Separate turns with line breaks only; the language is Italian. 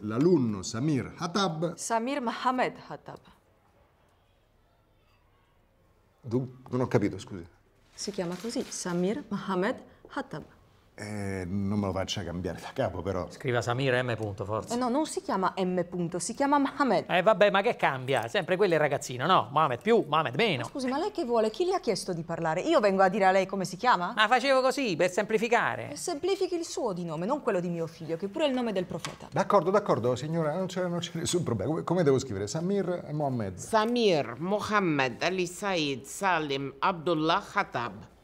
l'alunno Samir
Hattab. Samir Mohamed Hattab.
Du- non ho capito, scusi.
Si chiama così, Samir Mohamed Hattab.
Eh, faccia cambiare da capo però. Scriva Samir M. Punto, forza. Eh
no, non si chiama M. Punto, si chiama Mohamed. Eh vabbè, ma che cambia? Sempre quello è il ragazzino, no? Mohamed più, Mohamed meno. Ma scusi, ma lei che vuole? Chi le ha chiesto di parlare? Io vengo a dire a lei come si chiama? Ma facevo così, per semplificare. E eh, semplifichi il suo di nome, non quello di mio figlio, che pure è il nome del profeta.
D'accordo, d'accordo, signora, non c'è, nessun problema. Come, devo scrivere? Samir Mohamed. Samir Mohamed Ali Said Salim Abdullah Khatab.